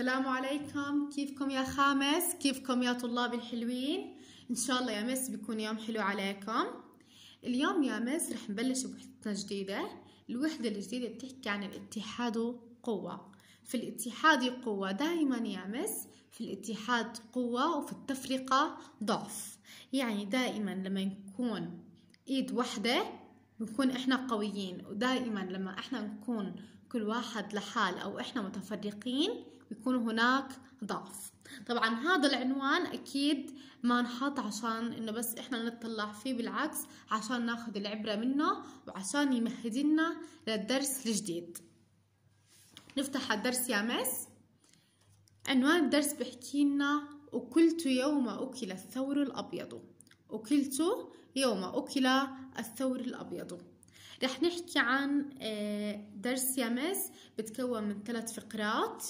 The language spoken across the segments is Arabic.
السلام عليكم كيفكم يا خامس كيفكم يا طلاب الحلوين ان شاء الله يا مس بيكون يوم حلو عليكم اليوم يا مس رح نبلش بوحدتنا جديدة الوحدة الجديدة بتحكي عن الاتحاد قوة في الاتحاد قوة دائما يا مس في الاتحاد قوة وفي التفرقة ضعف يعني دائما لما نكون ايد وحدة بنكون احنا قويين ودائما لما احنا نكون كل واحد لحال او احنا متفرقين بيكون هناك ضعف طبعا هذا العنوان اكيد ما نحط عشان انه بس احنا نطلع فيه بالعكس عشان ناخذ العبره منه وعشان يمهد لنا للدرس الجديد نفتح الدرس يا مس عنوان الدرس بحكي لنا أكلت يوم أكل الثور الأبيض أكلت يوم أكل الثور الأبيض رح نحكي عن آه، درس يا مس بتكون من ثلاث فقرات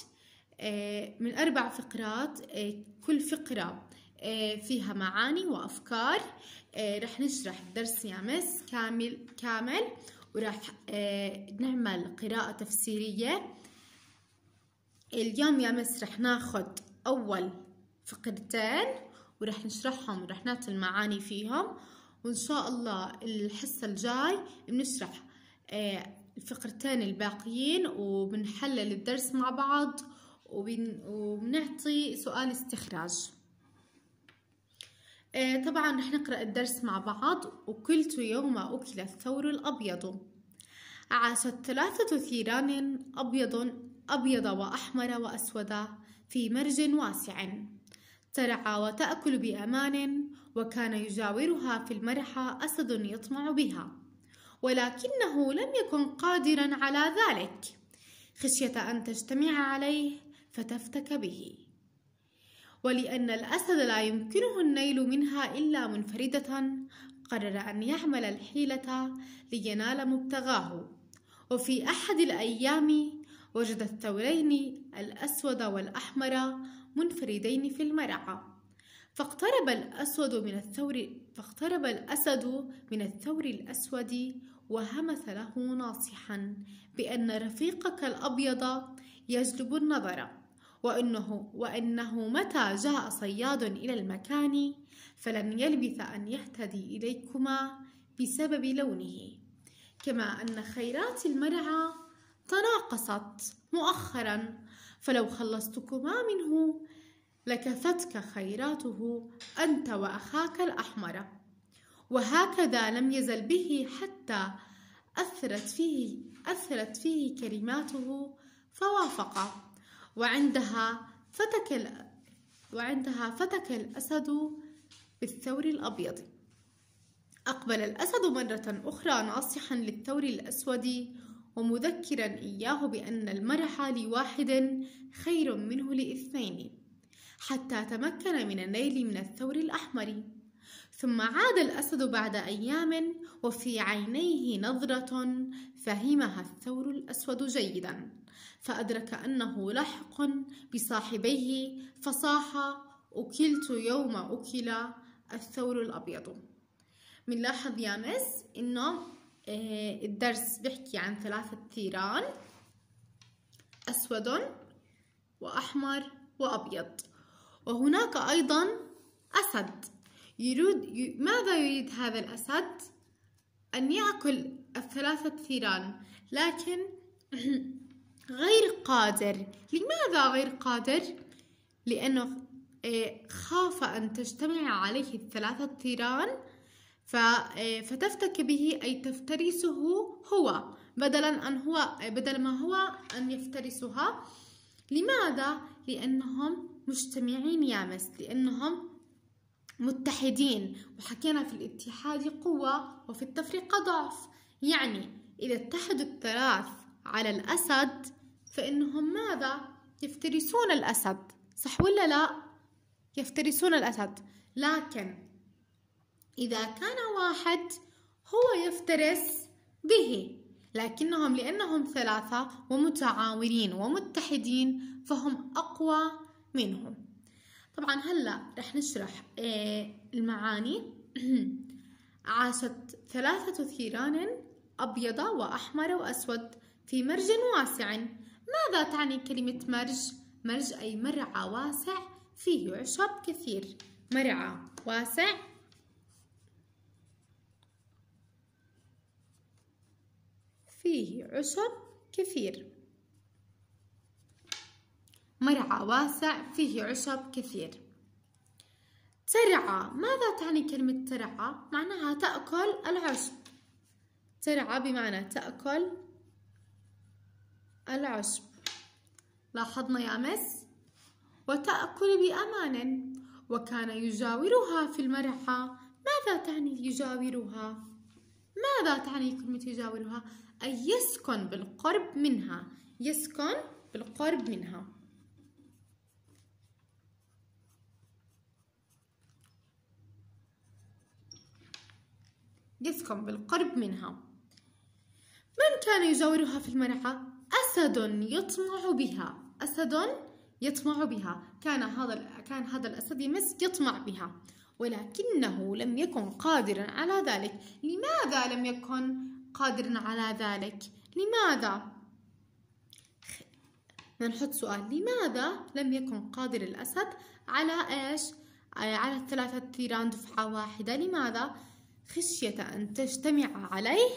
آه، من أربع فقرات آه، كل فقرة آه، فيها معاني وأفكار رح نشرح درس يامس كامل كامل وراح نعمل قراءة تفسيرية اليوم يامس رح ناخد أول فقرتين وراح نشرحهم وراح نعطي المعاني فيهم وإن شاء الله الحصة الجاي بنشرح الفقرتين الباقيين وبنحلل الدرس مع بعض وبن... وبنعطي سؤال استخراج آه، طبعا رح نقرأ الدرس مع بعض وكلت يوم أكل الثور الأبيض عاشت ثلاثة ثيران أبيض أبيض وأحمر وأسود في مرج واسع ترعى وتأكل بأمان وكان يجاورها في المرحى أسد يطمع بها ولكنه لم يكن قادرا على ذلك خشية أن تجتمع عليه فتفتك به ولأن الأسد لا يمكنه النيل منها إلا منفردة قرر أن يعمل الحيلة لينال مبتغاه وفي أحد الأيام وجد الثورين الأسود والأحمر منفردين في المرعى فاقترب الأسود من الثور فاقترب الأسد من الثور الأسود وهمس له ناصحا بأن رفيقك الأبيض يجلب النظر وأنه, وأنه متى جاء صياد إلى المكان فلن يلبث أن يهتدي إليكما بسبب لونه كما أن خيرات المرعى تناقصت مؤخرا فلو خلصتكما منه لكفتك خيراته أنت وأخاك الأحمر وهكذا لم يزل به حتى أثرت فيه أثرت فيه كلماته فوافق وعندها فتك ال... وعندها فتك الأسد بالثور الأبيض أقبل الأسد مرة أخرى ناصحا للثور الأسود ومذكرا إياه بأن المرح لواحد خير منه لاثنين حتى تمكن من النيل من الثور الأحمر ثم عاد الأسد بعد أيام وفي عينيه نظرة فهمها الثور الأسود جيدا فأدرك أنه لحق بصاحبيه فصاح أكلت يوم أكل الثور الأبيض بنلاحظ يا مس إنه آه، الدرس بيحكي عن ثلاثة ثيران أسود وأحمر وأبيض وهناك أيضا أسد يريد ماذا يريد هذا الأسد؟ أن يأكل الثلاثة ثيران لكن غير قادر لماذا غير قادر؟ لأنه إيه، خاف أن تجتمع عليه الثلاثة ثيران إيه، فتفتك به أي تفترسه هو بدلا أن هو بدل ما هو أن يفترسها لماذا؟ لأنهم مجتمعين يامس لأنهم متحدين وحكينا في الاتحاد قوة وفي التفرقة ضعف يعني إذا اتحدوا الثلاث على الأسد فإنهم ماذا؟ يفترسون الأسد صح ولا لا؟ يفترسون الأسد لكن إذا كان واحد هو يفترس به لكنهم لأنهم ثلاثة ومتعاونين ومتحدين فهم أقوى منهم طبعا هلا رح نشرح إيه، المعاني عاشت ثلاثة ثيران أبيض وأحمر وأسود في مرج واسع ماذا تعني كلمة مرج؟ مرج أي مرعى واسع فيه عشب كثير مرعى واسع فيه عشب كثير مرعى واسع فيه عشب كثير ترعى ماذا تعني كلمة ترعى؟ معناها تأكل العشب ترعى بمعنى تأكل العشب لاحظنا يا مس وتأكل بأمان وكان يجاورها في المرعى ماذا تعني يجاورها؟ ماذا تعني كلمة يجاورها؟ أي يسكن بالقرب منها يسكن بالقرب منها جثكم بالقرب منها من كان يجاورها في المنعة؟ أسد يطمع بها أسد يطمع بها كان هذا كان هذا الأسد يمس يطمع بها ولكنه لم يكن قادرا على ذلك لماذا لم يكن قادرا على ذلك لماذا نحط سؤال لماذا لم يكن قادر الأسد على إيش على ثلاثة ثيران دفعة واحدة لماذا خشية أن تجتمع عليه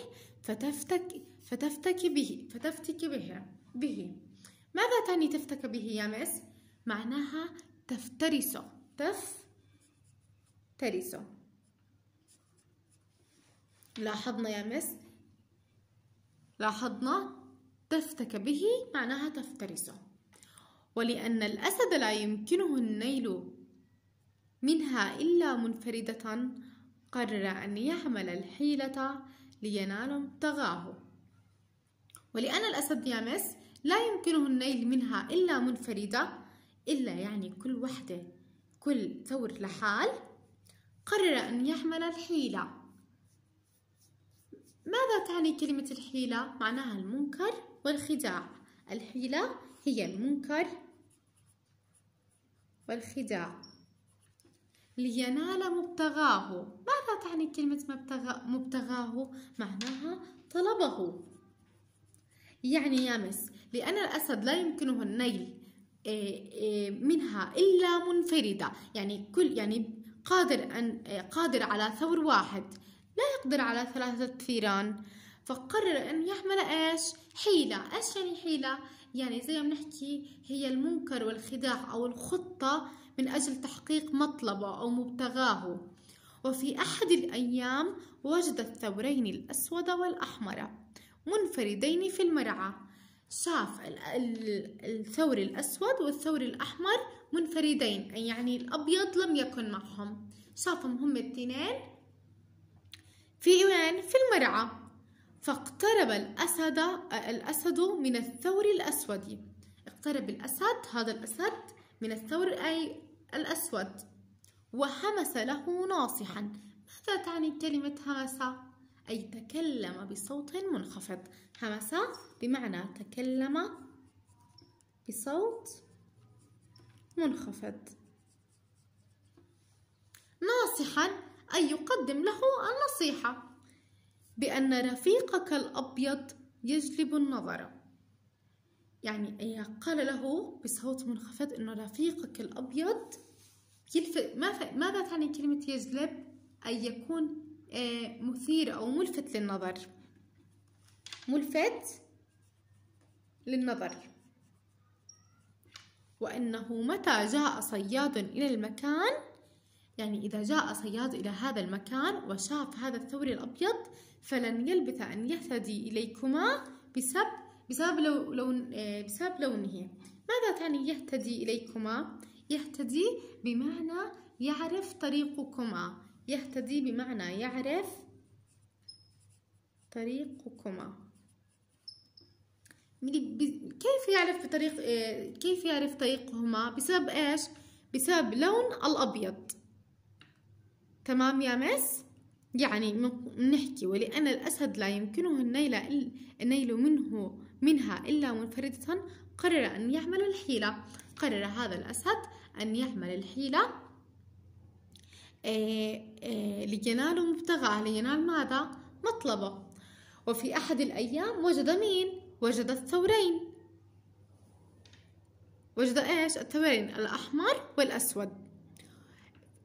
فتفتك فتفتك به فتفتك به به ماذا تعني تفتك به يا مس؟ معناها تفترسه تفترسه لاحظنا يا مس لاحظنا تفتك به معناها تفترسه ولأن الأسد لا يمكنه النيل منها إلا منفردة قرر أن يعمل الحيلة لينال مبتغاه ولأن الأسد يامس لا يمكنه النيل منها إلا منفردة إلا يعني كل وحدة كل ثور لحال قرر أن يعمل الحيلة ماذا تعني كلمة الحيلة؟ معناها المنكر والخداع الحيلة هي المنكر والخداع لينال مبتغاه ماذا تعني كلمة مبتغ... مبتغاه معناها طلبه يعني يامس لأن الأسد لا يمكنه النيل إيه، إيه، منها إلا منفردة يعني كل يعني قادر أن إيه، قادر على ثور واحد لا يقدر على ثلاثة ثيران فقرر أن يحمل إيش حيلة إيش يعني حيلة يعني زي ما بنحكي هي المنكر والخداع أو الخطة من أجل تحقيق مطلبه أو مبتغاه وفي أحد الأيام وجد الثورين الأسود والأحمر منفردين في المرعى شاف الثور الأسود والثور الأحمر منفردين أي يعني الأبيض لم يكن معهم شافهم هم الاثنين في وين؟ في المرعى فاقترب الأسد الأسد من الثور الأسود اقترب الأسد هذا الأسد من الثور أي الأسود وهمس له ناصحا ماذا تعني كلمة همس؟ أي تكلم بصوت منخفض همس بمعنى تكلم بصوت منخفض ناصحا أي يقدم له النصيحة بأن رفيقك الأبيض يجلب النظر يعني إيه، قال له بصوت منخفض انه رفيقك الأبيض يلفت ماذا تعني كلمة يجلب أن يكون إيه، مثير أو ملفت للنظر ملفت للنظر وأنه متى جاء صياد إلى المكان يعني إذا جاء صياد إلى هذا المكان وشاف هذا الثور الأبيض فلن يلبث أن يهتدي إليكما بسبب بسبب لو لون آه، بسبب لونه ماذا تعني يهتدي إليكما يهتدي بمعنى يعرف طريقكما يهتدي بمعنى يعرف طريقكما يعني كيف يعرف طريق آه، كيف يعرف طريقهما بسبب ايش بسبب لون الابيض تمام يا مس يعني نحكي ولأن الأسد لا يمكنه النيل النيل منه منها إلا منفردة قرر أن يعمل الحيلة قرر هذا الأسد أن يعمل الحيلة إيه، إيه، لينال مبتغاه لينال ماذا؟ مطلبه وفي أحد الأيام وجد مين؟ وجد الثورين وجد إيش؟ الثورين الأحمر والأسود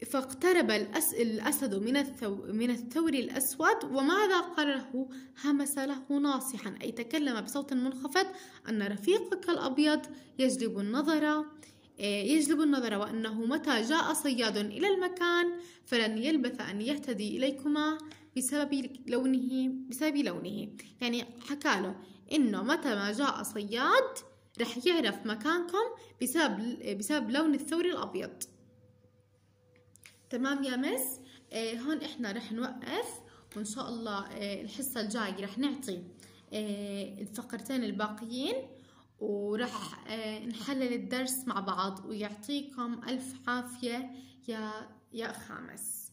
فاقترب الأس... الأسد من, الثو... من الثور الأسود وماذا قال له؟ همس له ناصحا أي تكلم بصوت منخفض أن رفيقك الأبيض يجلب النظر آه، يجلب النظر وأنه متى جاء صياد إلى المكان فلن يلبث أن يهتدي إليكما بسبب لونه بسبب لونه يعني حكاله إنه متى ما جاء صياد رح يعرف مكانكم بسبب بسبب لون الثور الأبيض تمام يا مس آه هون احنا رح نوقف وان شاء الله آه الحصة الجاي رح نعطي آه الفقرتين الباقيين ورح آه نحلل الدرس مع بعض ويعطيكم ألف عافية يا يا خامس